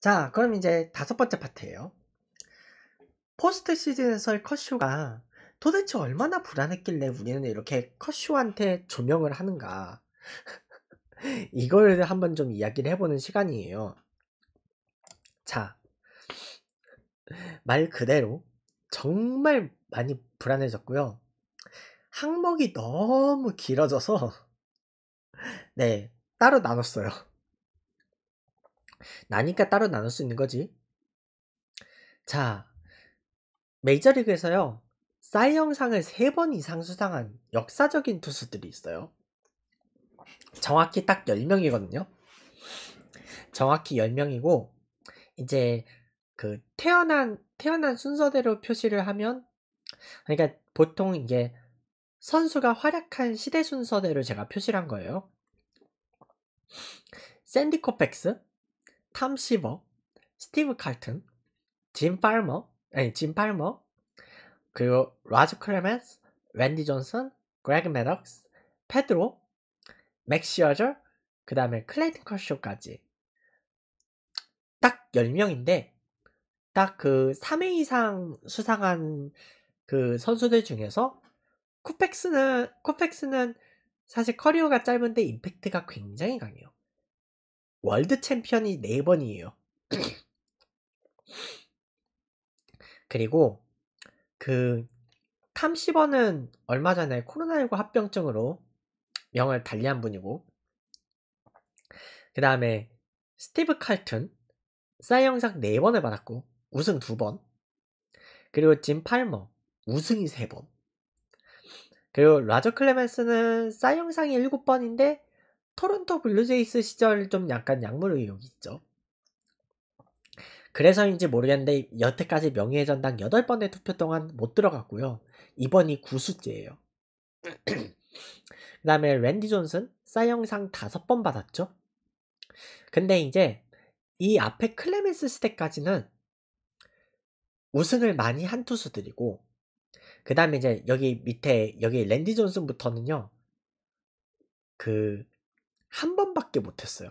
자 그럼 이제 다섯 번째 파트예요 포스트 시즌에서의 컷쇼가 도대체 얼마나 불안했길래 우리는 이렇게 컷쇼한테 조명을 하는가 이걸 한번 좀 이야기를 해보는 시간이에요 자말 그대로 정말 많이 불안해졌고요 항목이 너무 길어져서 네 따로 나눴어요 나니까 따로 나눌 수 있는 거지. 자, 메이저리그에서요. 사이 영상을 3번 이상 수상한 역사적인 투수들이 있어요. 정확히 딱 10명이거든요. 정확히 10명이고 이제 그 태어난 태어난 순서대로 표시를 하면 그러니까 보통 이게 선수가 활약한 시대 순서대로 제가 표시를 한 거예요. 샌디 코펙스, 탐 시버, 스티브 칼튼, 짐 팔머, 아니 짐 팔머, 그리고 라즈 클레멘스, 웬디 존슨, 그레그 메덕스, 페드로, 맥시어저, 그 다음에 클레이튼 컬쇼까지 딱 10명인데 딱 그 3회 이상 수상한 그 선수들 중에서 쿠펙스는 쿠펙스는 사실 커리어가 짧은데 임팩트가 굉장히 강해요. 월드 챔피언이 4번이에요. 그리고 그 탐시버는 얼마 전에 코로나19 합병증으로 명을 달리한 분이고 그 다음에 스티브 칼튼 사이영상 4번을 받았고 우승 2번 그리고 짐 팔머 우승이 3번 그리고 라저 클레멘스는 사이영상이 7번인데 토론토 블루제이스 시절 좀 약간 약물 의혹이 있죠. 그래서인지 모르겠는데 여태까지 명예전당 8번의 투표 동안 못 들어갔고요. 이번이 9수째예요. 그 다음에 랜디 존슨 사영상 5번 받았죠. 근데 이제 이 앞에 클레멘스 시대까지는 우승을 많이 한 투수들이고 그 다음에 이제 여기 밑에 여기 랜디 존슨부터는요. 그한 번밖에 못했어요.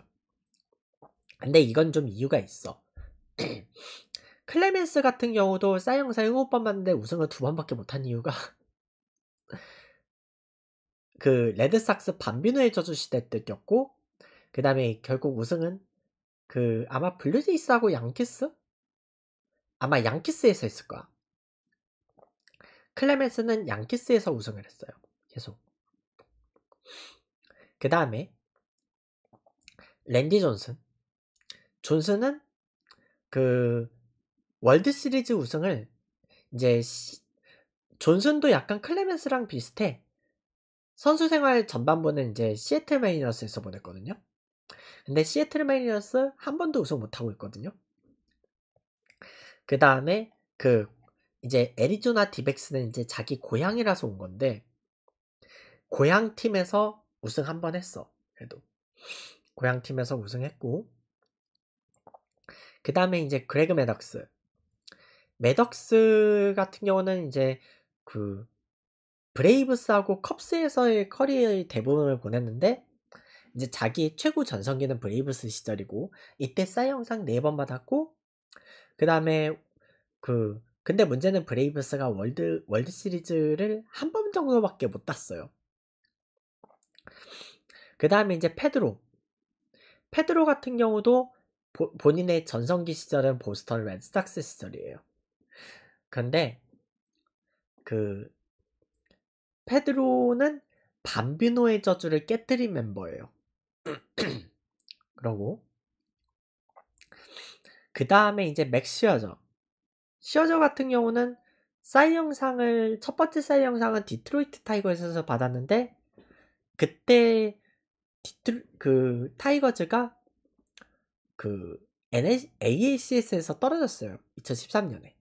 근데 이건 좀 이유가 있어. 클레멘스 같은 경우도 싸영사 일곱번 봤는데 우승을 두 번밖에 못한 이유가 그 레드삭스 반비누의 저주 시대 때뛰고그 다음에 결국 우승은 그 아마 블루제이스하고 양키스? 아마 양키스에서 했을 거야. 클레멘스는 양키스에서 우승을 했어요. 계속. 그 다음에 랜디 존슨. 존슨은 그 월드 시리즈 우승을 이제 존슨도 약간 클레멘스랑 비슷해. 선수 생활 전반부는 이제 시애틀 메이너스에서 보냈거든요. 근데 시애틀 메이너스 한 번도 우승 못하고 있거든요. 그 다음에 그 이제 애리조나 디백스는 이제 자기 고향이라서 온 건데 고향 팀에서 우승 한 번 했어. 그래도 고향팀에서 우승했고 그 다음에 이제 그레그 메덕스 메덕스 같은 경우는 이제 그 브레이브스하고 컵스에서의 커리어의 대부분을 보냈는데 이제 자기 최고 전성기는 브레이브스 시절이고 이때 사이영상 4번 받았고 그 다음에 그 근데 문제는 브레이브스가 월드 월드 시리즈를 한 번 정도밖에 못 땄어요. 그 다음에 이제 페드로 페드로 같은 경우도 보, 본인의 전성기 시절은 보스턴 레드삭스 시절이에요. 그런데그 페드로는 반비노의 저주를 깨뜨린 멤버예요. 그러고 그 다음에 이제 맥시어저 시어저 같은 경우는 사이 영상을 첫 번째 사이 영상은 디트로이트 타이거에서 받았는데 그때 디트, 그 타이거즈가 그 AACS에서 떨어졌어요. 2013년에.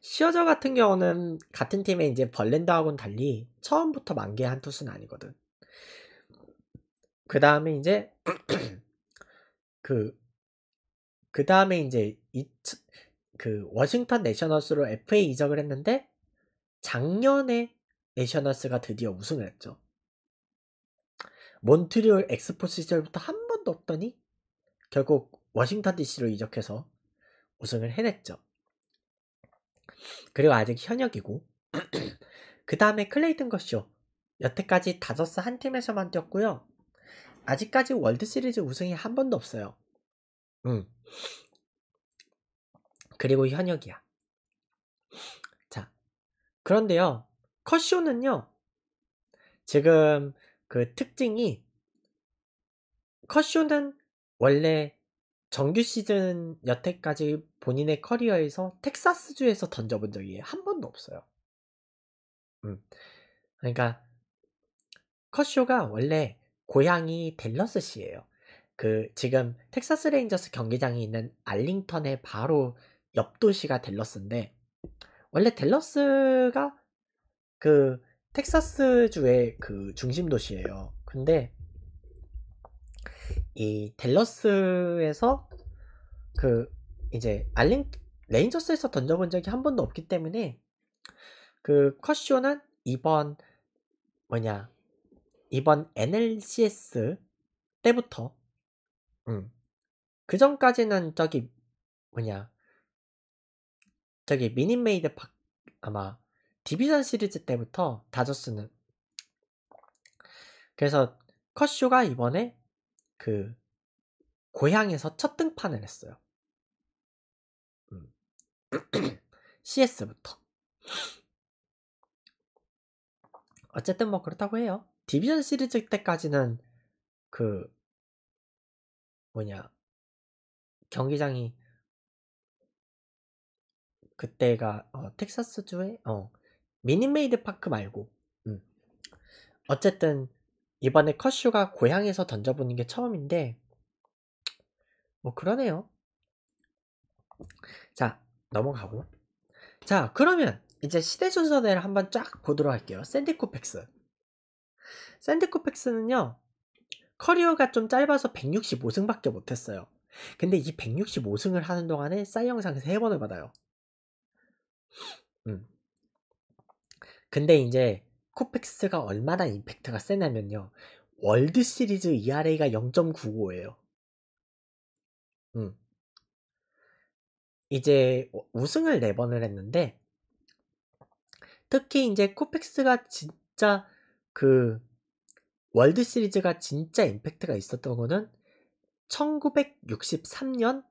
시어저 같은 경우는 같은 팀에 이제 벌렌더하고는 달리 처음부터 만개한 투수는 아니거든. 그 다음에 이제 그그 그 다음에 이제 이, 그 워싱턴 내셔널스로 FA 이적을 했는데 작년에 내셔널스가 드디어 우승을 했죠. 몬트리올 엑스포 시절부터 한 번도 없더니 결국 워싱턴 DC로 이적해서 우승을 해냈죠. 그리고 아직 현역이고 그 다음에 클레이튼 거쇼 여태까지 다저스 한 팀에서만 뛰었고요. 아직까지 월드시리즈 우승이 한 번도 없어요. 음. 그리고 현역이야. 자, 그런데요. 커쇼는요. 지금 그 특징이 컷쇼는 원래 정규 시즌 여태까지 본인의 커리어에서 텍사스주에서 던져본 적이 한 번도 없어요. 음. 그러니까 컷쇼가 원래 고향이 댈러스시에요그 지금 텍사스 레인저스 경기장이 있는 알링턴의 바로 옆 도시가 댈러스인데 원래 댈러스가 그 텍사스주의 그 중심 도시예요. 근데 이 댈러스에서 그 이제 알링 레인저스에서 던져본 적이 한 번도 없기 때문에 그 컷쇼는 이번 뭐냐 이번 NLCS 때부터 음. 그 전까지는 저기 뭐냐 저기 미니메이드 박 아마 디비전 시리즈 때부터 다저스는 그래서 컷쇼가 이번에 그 고향에서 첫 등판을 했어요. 음. CS부터. 어쨌든 뭐 그렇다고 해요. 디비전 시리즈 때까지는 그 뭐냐 경기장이 그때가 어, 텍사스주에 어 미니메이드 파크 말고 음. 어쨌든 이번에 컷슈가 고향에서 던져보는 게 처음인데 뭐 그러네요 자 넘어가고 자 그러면 이제 시대 순서대를 한번 쫙 보도록 할게요 샌디코팩스 샌디코팩스는요 커리어가 좀 짧아서 165승밖에 못했어요 근데 이 165승을 하는 동안에 사이영상 3번을 받아요 음. 근데 이제 코펙스가 얼마나 임팩트가 세냐면요. 월드 시리즈 ERA가 0.95예요. 음. 이제 우승을 4번을 했는데 특히 이제 코펙스가 진짜 그 월드 시리즈가 진짜 임팩트가 있었던 거는 1963년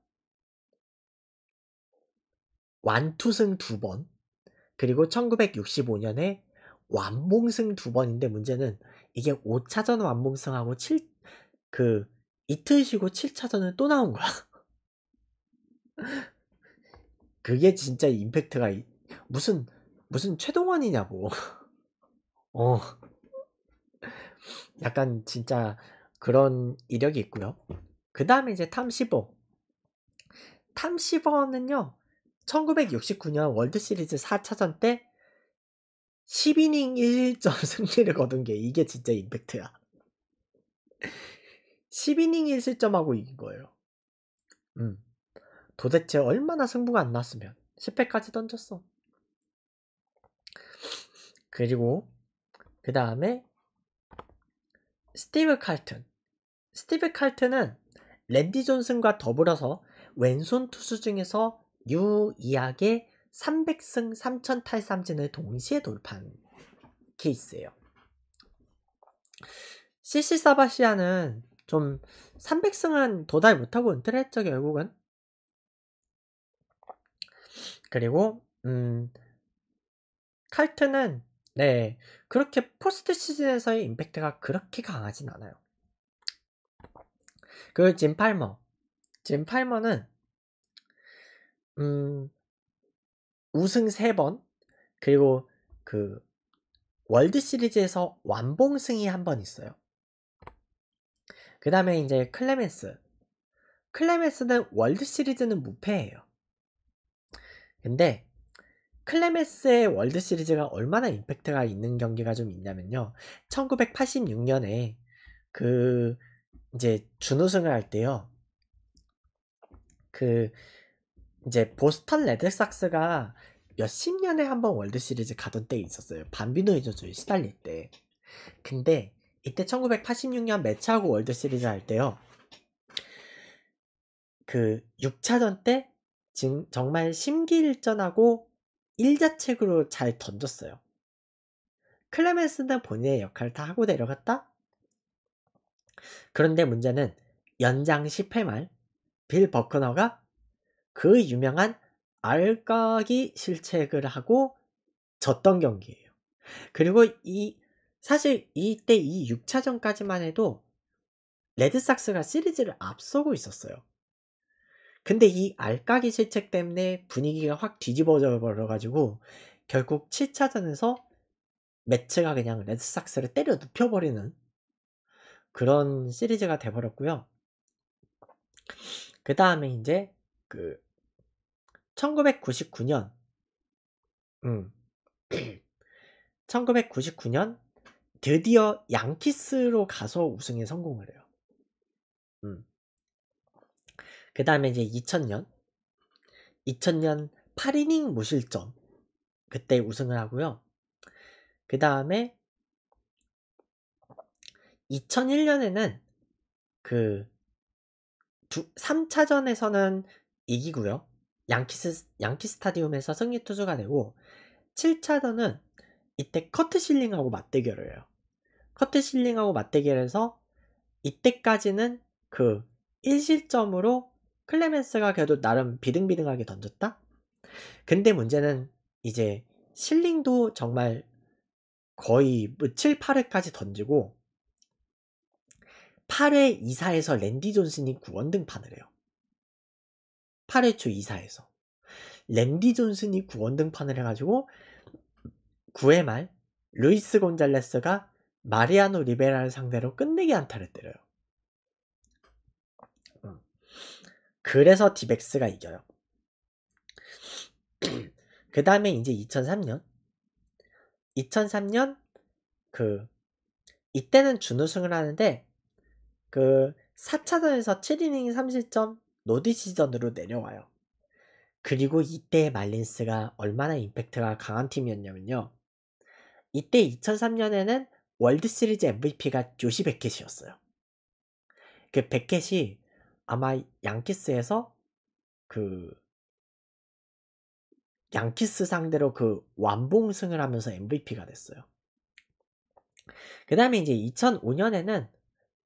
완투승 2번 그리고 1965년에 완봉승 두 번인데 문제는 이게 5차전 완봉승하고 7, 그 이틀 쉬고 7차전은 또 나온 거야. 그게 진짜 임팩트가 무슨 무슨 최동원이냐고. 어. 약간 진짜 그런 이력이 있고요. 그 다음에 이제 탐시버. 탐시버는요. 1969년 월드시리즈 4차전 때 10이닝 1점 승리를 거둔 게 이게 진짜 임팩트야. 10이닝 1실점하고 이긴 거예요. 음. 도대체 얼마나 승부가 안 났으면 10회까지 던졌어. 그리고 그 다음에 스티브 칼튼. 스티브 칼튼은 랜디 존슨과 더불어서 왼손 투수 중에서 유이학의 300승 3천 탈삼진을 동시에 돌파한 케이스예요. CC 사바시아는 좀 300승은 도달 못하고 은퇴를 했죠 결국은 그리고 음 칼트는 네 그렇게 포스트 시즌에서의 임팩트가 그렇게 강하진 않아요 그리짐 팔머 짐 팔머는 음, 우승 3번, 그리고 그 월드 시리즈에서 완봉승이 한 번 있어요. 그 다음에 이제 클레멘스. 클레멘스는 월드 시리즈는 무패예요. 근데 클레멘스의 월드 시리즈가 얼마나 임팩트가 있는 경기가 좀 있냐면요. 1986년에 그 이제 준우승을 할 때요. 그 이제 보스턴 레드삭스가 몇십 년에 한 번 월드 시리즈 가던 때 있었어요. 반비노 이저주에 시달릴 때. 근데 이때 1986년 매치하고 월드 시리즈 할 때요. 그 6차전 때지 정말 심기일전하고 일자책으로 잘 던졌어요. 클레멘스는 본인의 역할을 다 하고 내려갔다? 그런데 문제는 연장 10회 말빌 버크너가 그 유명한 알까기 실책을 하고 졌던 경기예요. 그리고 이 사실 이때 이 6차전까지만 해도 레드삭스가 시리즈를 앞서고 있었어요. 근데 이 알까기 실책 때문에 분위기가 확 뒤집어져 버려가지고 결국 7차전에서 매츠가 그냥 레드삭스를 때려 눕혀버리는 그런 시리즈가 돼버렸고요. 그 다음에 이제 그 1999년 음. 1999년 드디어 양키스로 가서 우승에 성공을 해요. 음. 그 다음에 이제 2000년 2000년 8이닝 무실점 그때 우승을 하고요. 그 다음에 2001년에는 그 두, 3차전에서는 이기고요. 양키스, 양키 스타디움에서 승리 투수가 되고 7차전은 이때 커트 실링하고 맞대결을 해요. 커트 실링하고 맞대결해서 이때까지는 그 1실점으로 클레멘스가 그래도 나름 비등비등하게 던졌다? 근데 문제는 이제 실링도 정말 거의 7, 뭐 8회까지 던지고 8회 2사에서 랜디 존슨이 구원 등판을 해요. 8회 초 2사에서 램디 존슨이 구원 등판을 해가지고 9회 말 루이스 곤잘레스가 마리아노 리베라를 상대로 끝내기 안타를 때려요. 음. 그래서 디백스가 이겨요. 그 다음에 이제 2003년 2003년 그 이때는 준우승을 하는데 그 4차전에서 7이닝 3실점 노디시전으로 내려와요. 그리고 이때 말린스가 얼마나 임팩트가 강한 팀이었냐면요. 이때 2003년에는 월드 시리즈 MVP가 조시 베켓이었어요. 그 베켓이 아마 양키스에서 그 양키스 상대로 그 완봉승을 하면서 MVP가 됐어요. 그 다음에 이제 2005년에는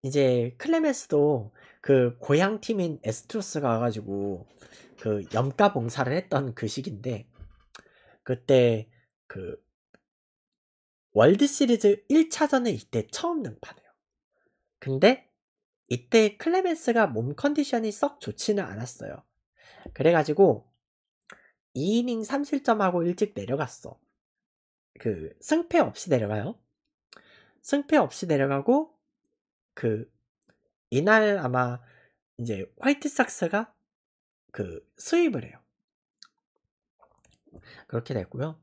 이제 클레메스도 그 고향 팀인 에스트로스가 와가지고 그 염가 봉사를 했던 그 시기인데 그때 그 월드 시리즈 1차전에 이때 처음 등판해요. 근데 이때 클레멘스가 몸 컨디션이 썩 좋지는 않았어요. 그래가지고 2이닝 3실점하고 일찍 내려갔어. 그 승패 없이 내려가요. 승패 없이 내려가고 그 이날 아마 이제 화이트삭스가 그 수입을 해요. 그렇게 됐고요.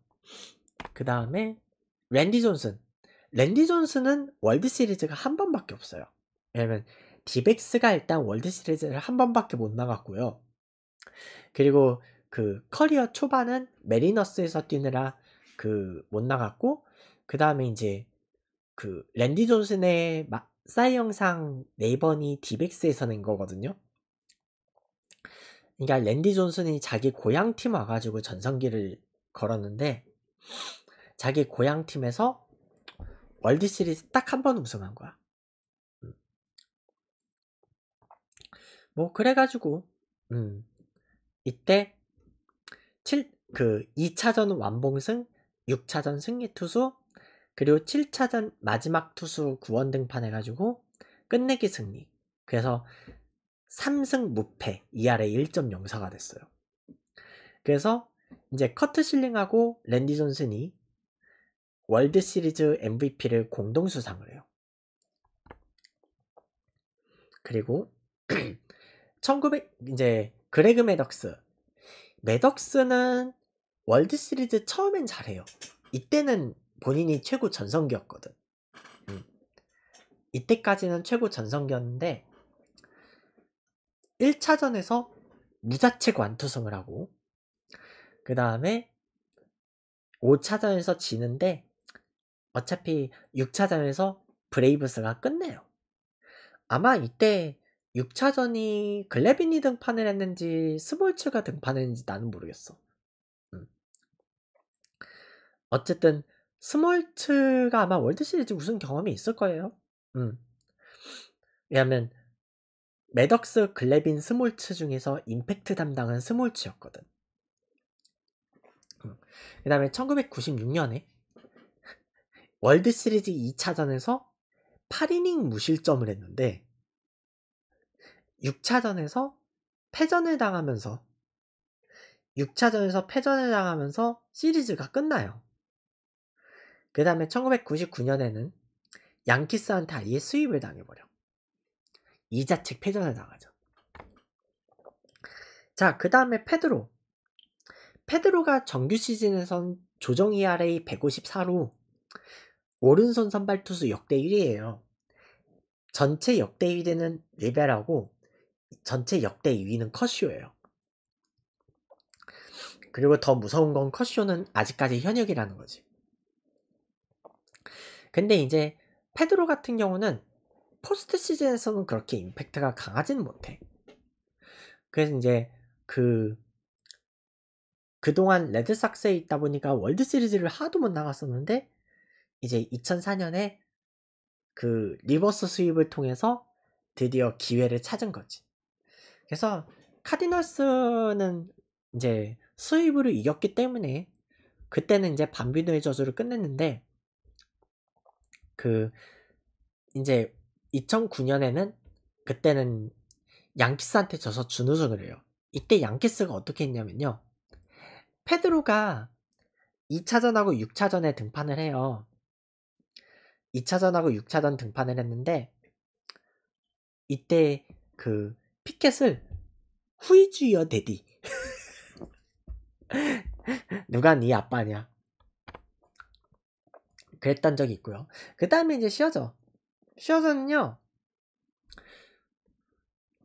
그 다음에 랜디 존슨. 랜디 존슨은 월드 시리즈가 한 번밖에 없어요. 왜냐면 디백스가 일단 월드 시리즈를 한 번밖에 못 나갔고요. 그리고 그 커리어 초반은 메리너스에서 뛰느라 그 못 나갔고 그 다음에 이제 그 랜디 존슨의 마, 싸이 영상 4번이 디백스에서 낸 거거든요. 그러니까 랜디 존슨이 자기 고향 팀 와가지고 전성기를 걸었는데 자기 고향 팀에서 월드 시리즈 딱 한 번 우승한 거야. 음. 뭐 그래가지고 음 이때 7, 그 2차전 완봉승, 6차전 승리 투수, 그리고 7차전 마지막 투수 구원 등판 해가지고 끝내기 승리. 그래서 3승 무패 ERA 1.04가 됐어요. 그래서 이제 커트 실링하고 랜디 존슨이 월드 시리즈 MVP를 공동 수상을 해요. 그리고 1900 이제 그레그 매덕스 매덕스는 월드 시리즈 처음엔 잘해요. 이때는 본인이 최고 전성기였거든. 음. 이때까지는 최고 전성기였는데 1차전에서 무자책 완투승을 하고 그 다음에 5차전에서 지는데 어차피 6차전에서 브레이브스가 끝내요. 아마 이때 6차전이 글래빈이 등판을 했는지 스몰츠가 등판 했는지 나는 모르겠어. 음. 어쨌든 스몰트가 아마 월드시리즈 우승 경험이 있을 거예요. 음. 왜냐하면 매덕스, 글래빈, 스몰츠 중에서 임팩트 담당은 스몰츠였거든. 음. 그 다음에 1996년에 월드시리즈 2차전에서 8이닝 무실점을 했는데 6차전에서 패전을 당하면서 6차전에서 패전을 당하면서 시리즈가 끝나요. 그 다음에 1999년에는 양키스한테 아예 수입을 당해버려. 이자책 패전을 당하죠. 자, 그 다음에 페드로. 페드로가 정규 시즌에선 조정 ERA 154로 오른손 선발 투수 역대 1위예요. 전체 역대 1위는 리베라고 전체 역대 2위는 커쇼예요. 그리고 더 무서운 건 커쇼는 아직까지 현역이라는 거지. 근데 이제 페드로 같은 경우는 포스트 시즌에서는 그렇게 임팩트가 강하지 못해. 그래서 이제 그 그동안 레드삭스에 있다 보니까 월드 시리즈를 하도 못 나갔었는데 이제 2004년에 그 리버스 수입을 통해서 드디어 기회를 찾은 거지. 그래서 카디널스는 이제 수입으로 이겼기 때문에 그때는 이제 반비노의 저주를 끝냈는데 그 이제 2009년에는 그때는 양키스한테 져서 준우승을 해요. 이때 양키스가 어떻게 했냐면요. 페드로가 2차전하고 6차전에 등판을 해요. 2차전하고 6차전 등판을 했는데 이때 그 피켓을 후이주이어 데디 누가 네 아빠냐 그랬던 적이 있고요. 그 다음에 이제 쉬어져. 쉬어져는요.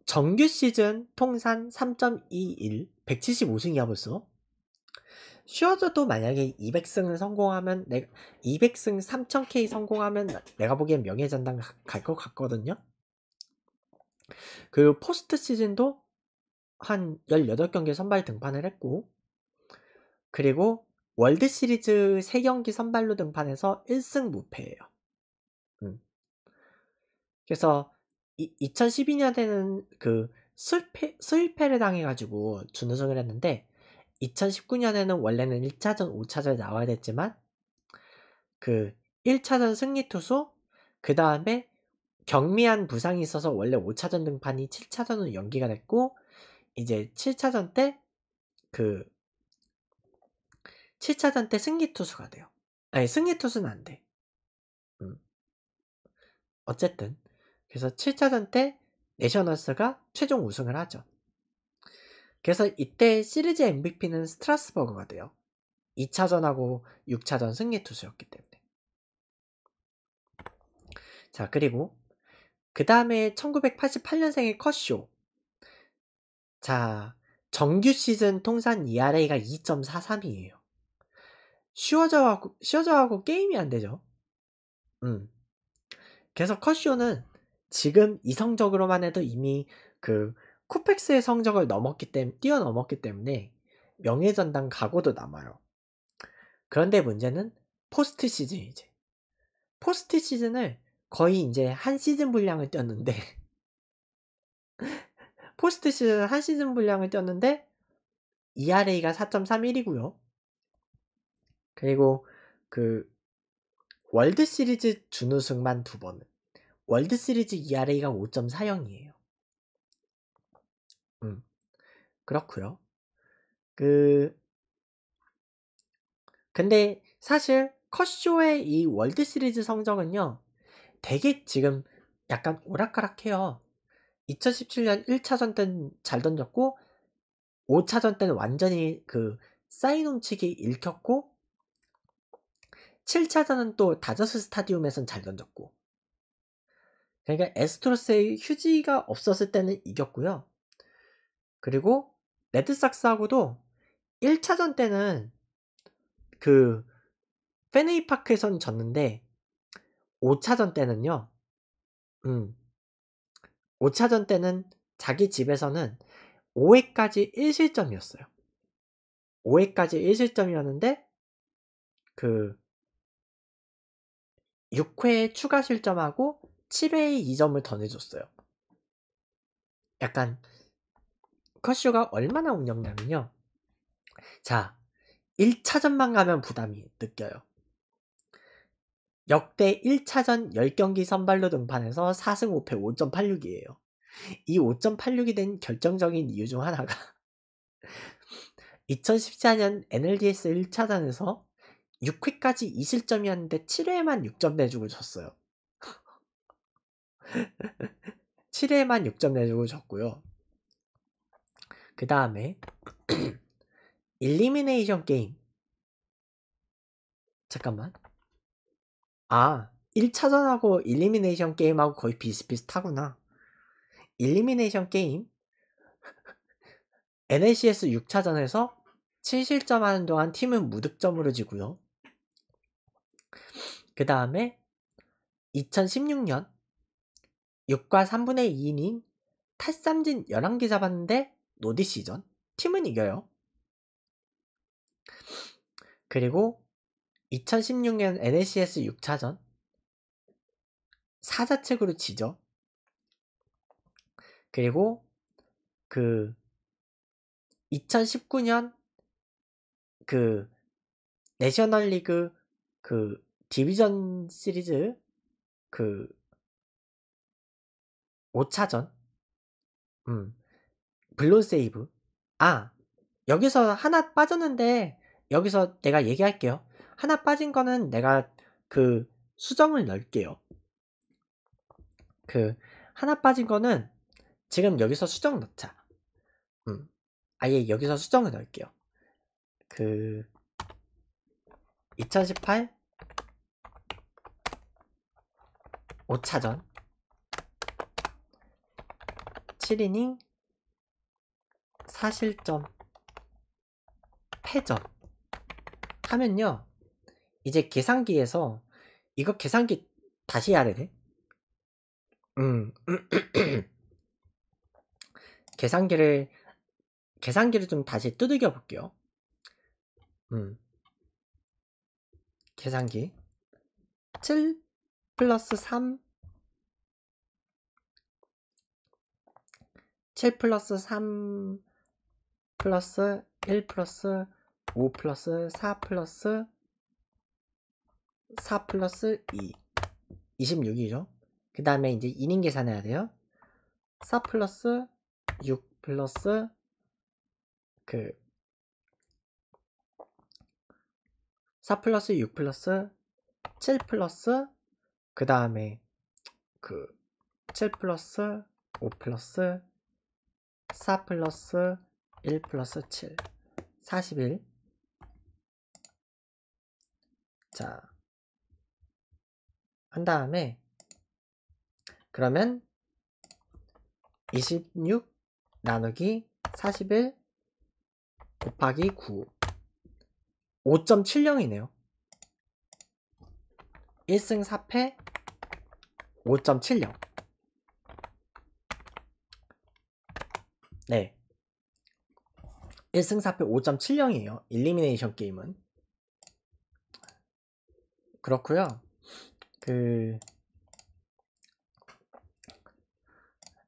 정규 시즌 통산 3.21, 175승이야 벌써. 쉬어져도 만약에 200승을 성공하면 내 200승 3000K 성공하면 내가 보기엔 명예전당 갈 것 같거든요. 그 포스트 시즌도 한 18경기 선발 등판을 했고 그리고 월드시리즈 3경기 선발로 등판해서 1승 무패예요. 음. 그래서 이, 2012년에는 그수패수패를 당해가지고 준우승을 했는데 2019년에는 원래는 1차전 5차전에 나와야 됐지만 그 1차전 승리 투수 그 다음에 경미한 부상이 있어서 원래 5차전 등판이 7차전으로 연기가 됐고 이제 7차전 때그 7차전 때 승리 투수가 돼요. 아니 승리 투수는 안 돼. 음. 어쨌든 그래서 7차전 때 내셔널스가 최종 우승을 하죠. 그래서 이때 시리즈 MVP는 스트라스버그가 돼요. 2차전하고 6차전 승리 투수였기 때문에. 자, 그리고 그 다음에 1988년생의 컷쇼. 자, 정규 시즌 통산 ERA가 2.43이에요. 쉬워져하고 쉬워져갖고 게임이 안 되죠. 음. 그래서 컷쇼는 지금 이성적으로만 해도 이미 그 쿠펙스의 성적을 넘었기 때문에, 뛰어넘었기 때문에 명예전당 각오도 남아요. 그런데 문제는 포스트 시즌이지. 포스트 시즌을 거의 이제 한 시즌 분량을 뛰었는데, 포스트 시즌 한 시즌 분량을 뛰었는데, ERA가 4.31이고요. 그리고 그 월드 시리즈 준우승만 두번 월드 시리즈 ERA가 5.40이에요. 음. 그렇고요. 그 근데 사실 컷쇼의 이 월드 시리즈 성적은요. 되게 지금 약간 오락가락해요. 2017년 1차전 때는 잘 던졌고 5차전 때는 완전히 그 사이놈치기 읽혔고 7차전은 또 다저스 스타디움에선 잘 던졌고 그러니까 에스트로스의 휴지가 없었을 때는 이겼고요. 그리고 레드삭스하고도 1차전 때는 그 페네이 파크에선 졌는데 5차전 때는요. 음. 5차전 때는 자기 집에서는 5회까지 1실점이었어요. 5회까지 1실점이었는데 그 6회 추가 실점하고 7회에 2점을 더 내줬어요. 약간 커쇼가 얼마나 운영량이냐 자, 1차전만 가면 부담이 느껴요. 역대 1차전 10경기 선발로 등판해서 4승 5패 5.86이에요. 이 5.86이 된 결정적인 이유 중 하나가 2014년 NLDS 1차전에서 6회까지 2실점이었는데 7회만 6점 내주고 졌어요. 7회만 6점 내주고 졌고요. 그 다음에 일리미네이션 게임 잠깐만 아 1차전하고 일리미네이션 게임하고 거의 비슷비슷하구나 일리미네이션 게임 NLCS 6차전에서 7실점 하는 동안 팀은 무득점으로 지고요 그 다음에 2016년 6과 3분의 2이닝 탈삼진 11개 잡았는데 노디 시전 팀은 이겨요. 그리고 2016년 NLCS 6차전 4자책으로 지죠. 그리고 그 2019년 그 내셔널 리그 그 디비전 시리즈 그 5차전 음 블론 세이브 아 여기서 하나 빠졌는데 여기서 내가 얘기할게요 하나 빠진 거는 내가 그 수정을 넣을게요 그 하나 빠진 거는 지금 여기서 수정 넣자 음 아예 여기서 수정을 넣을게요 그2018 5차전 7이닝 4실점 패전 하면요 이제 계산기에서 이거 계산기 다시 해야 되네 음 계산기를 계산기를 좀 다시 두들겨 볼게요 음 계산기 7 플러스 3 7 플러스 3 플러스 1 플러스 5 플러스 4 플러스 4 플러스 2 26이죠 그 다음에 이제 2인 계산해야 돼요 4 플러스 6 플러스 그4 플러스 6 플러스 7 플러스 그 다음에 그 7 플러스 5 플러스 4 플러스 1 플러스 7 41 자, 한 다음에 그러면 26 나누기 41 곱하기 9 5.70이네요. 1승 4패 5.70네 1승 4패 5.70이에요 일리미네이션 게임은 그렇구요 그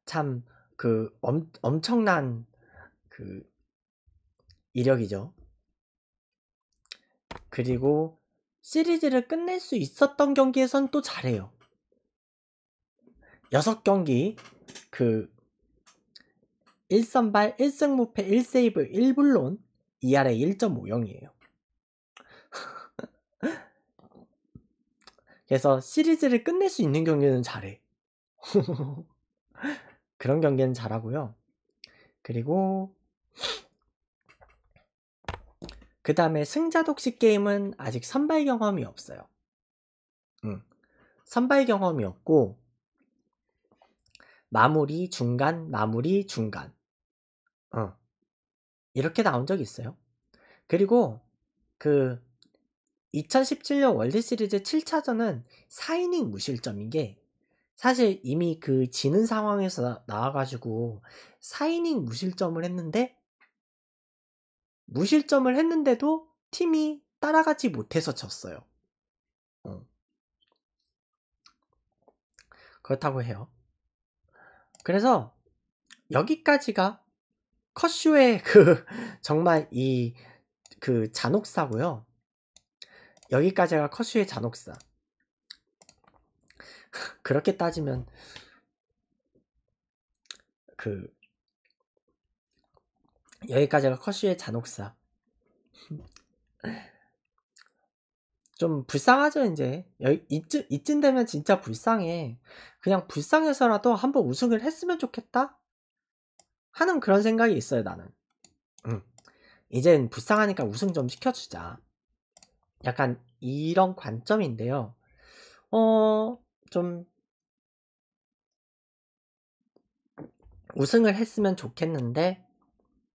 참그 그 엄청난 그 이력이죠 그리고 시리즈를 끝낼 수 있었던 경기에선 또 잘해요. 6경기 그 1선발 1승 무패 1세이브 1블론 ERA 1.50이에요. 그래서 시리즈를 끝낼 수 있는 경기는 잘해. 그런 경기는 잘하고요. 그리고 그 다음에 승자 독식 게임은 아직 선발 경험이 없어요. 음, 선발 경험이 없고 마무리 중간 마무리 중간 어. 이렇게 나온 적 있어요. 그리고 그 2017년 월드시리즈 7차전은 4이닝 무실점인 게 사실 이미 그 지는 상황에서 나와가지고 4이닝 무실점을 했는데 무실점을 했는데도 팀이 따라가지 못해서 졌어요. 어. 그렇다고 해요. 그래서 여기까지가 컷슈의 그 정말 이 그 잔혹사고요. 여기까지가 컷슈의 잔혹사. 그렇게 따지면 그 여기까지가 커쉬의 잔혹사. 좀 불쌍하죠 이제 여기, 이쯤 이쯤 되면 진짜 불쌍해 그냥 불쌍해서라도 한번 우승을 했으면 좋겠다 하는 그런 생각이 있어요 나는 음. 이젠 불쌍하니까 우승 좀 시켜주자 약간 이런 관점인데요 어좀 우승을 했으면 좋겠는데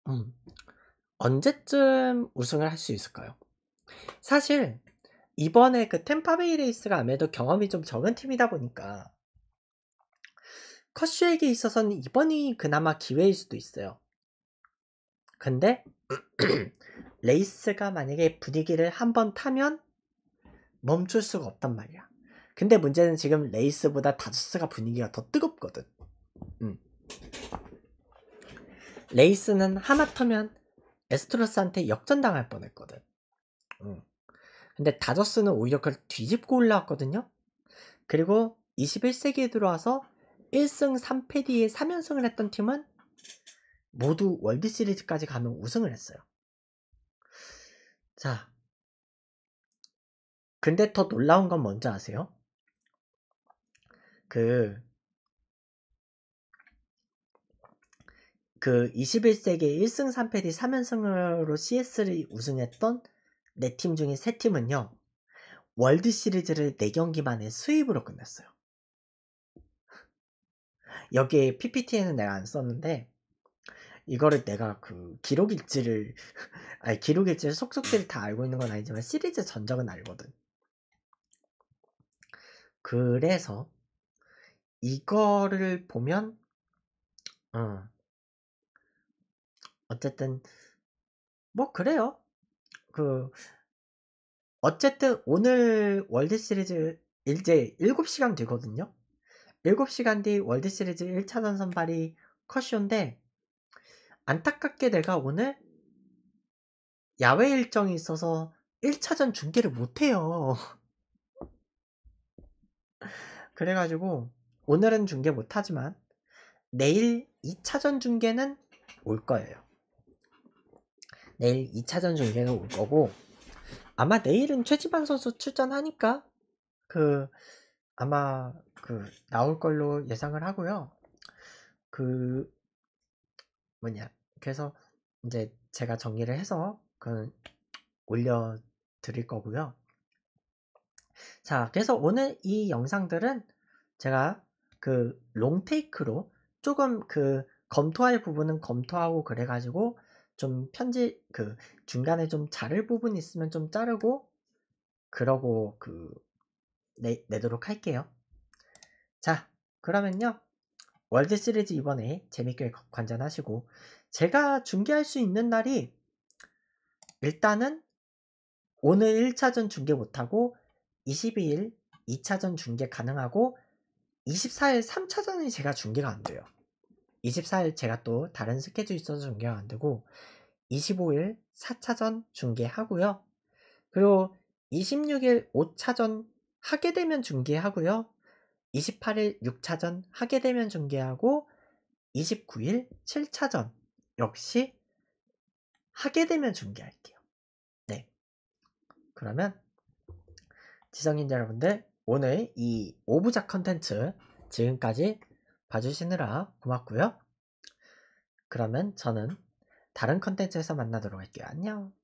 음, 언제쯤 우승을 할 수 있을까요? 사실 이번에 그 템파베이 레이스가 아무래도 경험이 좀 적은 팀이다 보니까 커쇼에게 있어서는 이번이 그나마 기회일 수도 있어요. 근데 레이스가 만약에 분위기를 한번 타면 멈출 수가 없단 말이야. 근데 문제는 지금 레이스보다 다저스가 분위기가 더 뜨겁거든. 음. 레이스는 하마터면 에스트로스한테 역전당할 뻔했거든. 응. 근데 다저스는 오히려 그걸 뒤집고 올라왔거든요. 그리고 21세기에 들어와서 1승 3패 뒤에 3연승을 했던 팀은 모두 월드시리즈까지 가면 우승을 했어요. 자. 근데 더 놀라운 건 뭔지 아세요? 그그 21세기 1승 3패 디 3연승으로 CS를 우승했던 네팀 중에 세 팀은요. 월드 시리즈를 4경기 만에 수입으로 끝냈어요 여기에 PPT에는 내가 안 썼는데 이거를 내가 그 기록일지를 아니 기록일지를 속속들이 다 알고 있는 건 아니지만 시리즈 전적은 알거든. 그래서 이거를 보면 어, 어쨌든 뭐 그래요. 그 어쨌든 오늘 월드 시리즈 이제 7시간 뒤거든요. 7시간 뒤 월드 시리즈 1차전 선발이 컷쇼인데 안타깝게 내가 오늘 야외 일정이 있어서 1차전 중계를 못해요. 그래가지고 오늘은 중계 못하지만 내일 2차전 중계는 올 거예요. 내일 2차전 중계가 올 거고 아마 내일은 최지방 선수 출전하니까 그 아마 그 나올 걸로 예상을 하고요. 그 뭐냐 그래서 이제 제가 정리를 해서 그 올려 드릴 거고요. 자, 그래서 오늘 이 영상들은 제가 그 롱테이크로 조금 그 검토할 부분은 검토하고 그래가지고 좀 편지 그 중간에 좀 자를 부분 있으면 좀 자르고 그러고 그 내, 내도록 할게요. 자 그러면요 월드 시리즈 이번에 재밌게 관전하시고 제가 중계할 수 있는 날이 일단은 오늘 1차전 중계 못하고 22일 2차전 중계 가능하고 24일 3차전이 제가 중계가 안 돼요. 24일 제가 또 다른 스케줄 있어서 중계가 안되고 25일 4차전 중계하고요 그리고 26일 5차전 하게 되면 중계하고요 28일 6차전 하게 되면 중계하고 29일 7차전 역시 하게 되면 중계할게요 네 그러면 지성인 여러분들 오늘 이 오브작 컨텐츠 지금까지 봐주시느라 고맙고요. 그러면 저는 다른 컨텐츠에서 만나도록 할게요. 안녕!